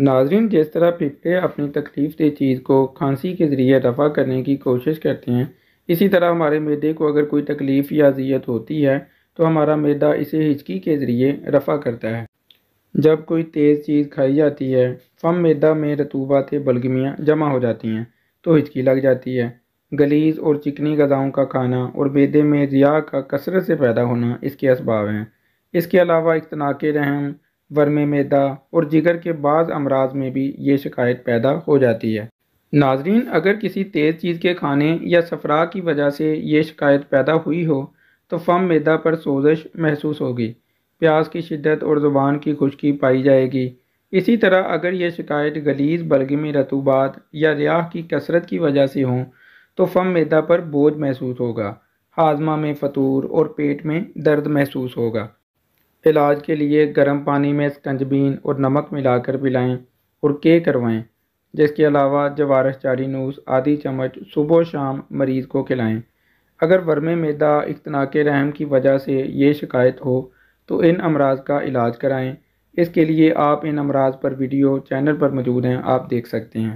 नाजरीन जिस तरह पिपड़े अपनी तकलीफ दे चीज़ को खांसी के ज़रिए रफ़ा करने की कोशिश करते हैं इसी तरह हमारे मैदे को अगर कोई तकलीफ़ या अजियत होती है तो हमारा मैदा इसे हिचकी के ज़रिए रफ़ा करता है जब कोई तेज़ चीज़ खाई जाती है फम मैदा में रतूबात बलगमियाँ जमा हो जाती हैं तो हिचकी लग जाती है गलीज और चिकनी गज़ाओं का खाना और मैदे में रिया का कसरत से पैदा होना इसके इसबाव हैं इसके अलावा इकतनाक रहम वर्म मैदा और जिगर के बाद अमराज में भी ये शिकायत पैदा हो जाती है नाजरीन अगर किसी तेज़ चीज़ के खाने या सफरा की वजह से ये शिकायत पैदा हुई हो तो फम मैदा पर सोजश महसूस होगी प्यास की शिद्दत और ज़ुबान की खुशकी पाई जाएगी इसी तरह अगर ये शिकायत गलीज बलगमी रतूबात या रियाह की कसरत की वजह से हों तो फम मैदा पर बोझ महसूस होगा हाजमा में फतूर और पेट में दर्द महसूस होगा इलाज के लिए गर्म पानी में स्कंजबीन और नमक मिलाकर पिलाएं और के करवाएं जिसके अलावा जवारस चारी नूस आधी चम्मच सुबह शाम मरीज़ को खिलाएं अगर वर्म मैदा के रहम की वजह से ये शिकायत हो तो इन अमराज का इलाज कराएं इसके लिए आप इन अमराज पर वीडियो चैनल पर मौजूद हैं आप देख सकते हैं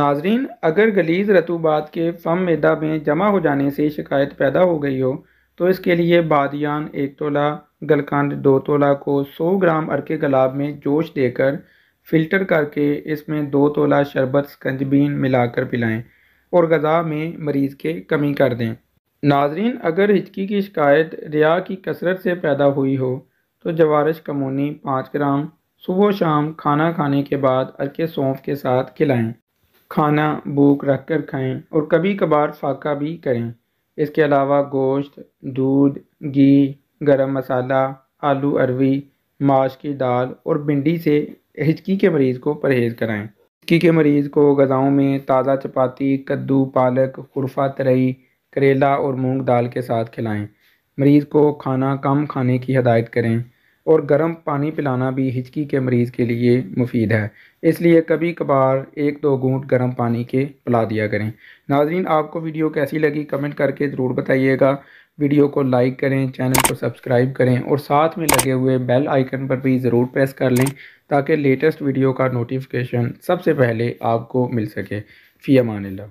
नाजरीन अगर गलीज रतूबात के फम मैदा में जमा हो जाने से शिकायत पैदा हो गई हो तो इसके लिए बादियान एक तोला गलकंद दो तोला को 100 ग्राम अरके गलाब में जोश देकर फ़िल्टर करके इसमें दो तोला शरबत स्कंजबीन मिलाकर पिलाएं और गज़ा में मरीज़ के कमी कर दें नाजरीन अगर हिचकी की शिकायत रिया की कसरत से पैदा हुई हो तो जवारश कमोनी पाँच ग्राम सुबह शाम खाना खाने के बाद अरके सौंफ के साथ खिलाएं खाना भूख रख कर खाएँ और कभी कभार फाका भी करें इसके अलावा गोश्त दूध घी गरम मसाला आलू अरवी माश की दाल और भिंडी से हिचकी के मरीज़ को परहेज़ कराएं हिचकी के मरीज़ को गज़ाओं में ताज़ा चपाती कद्दू पालक खुरफा तरई करेला और मूंग दाल के साथ खिलाएं मरीज़ को खाना कम खाने की हदायत करें और गर्म पानी पिलाना भी हिचकी के मरीज़ के लिए मुफीद है इसलिए कभी कभार एक दो घूंट गर्म पानी के पिला दिया करें नाजरीन आपको वीडियो कैसी लगी कमेंट करके ज़रूर बताइएगा वीडियो को लाइक करें चैनल को सब्सक्राइब करें और साथ में लगे हुए बेल आइकन पर भी ज़रूर प्रेस कर लें ताकि लेटेस्ट वीडियो का नोटिफिकेशन सबसे पहले आपको मिल सके फ़ी अमान